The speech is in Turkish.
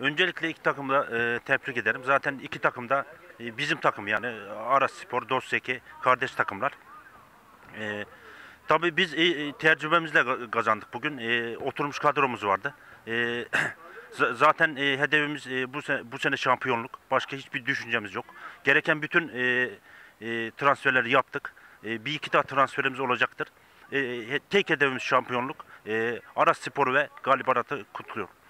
Öncelikle iki takımı da e, tebrik ederim. Zaten iki takım da e, bizim takım yani Aras Spor, Dosyeki kardeş takımlar. E, tabii biz e, e tecrübemizle kazandık bugün. E, oturmuş kadromuz vardı. E, zaten e, hedefimiz e, bu, sene, bu sene şampiyonluk. Başka hiçbir düşüncemiz yok. Gereken bütün e, e, transferleri yaptık. E, bir iki daha transferimiz olacaktır. E, tek hedefimiz şampiyonluk. E, Aras Spor ve Galip Arat'ı kutluyorum.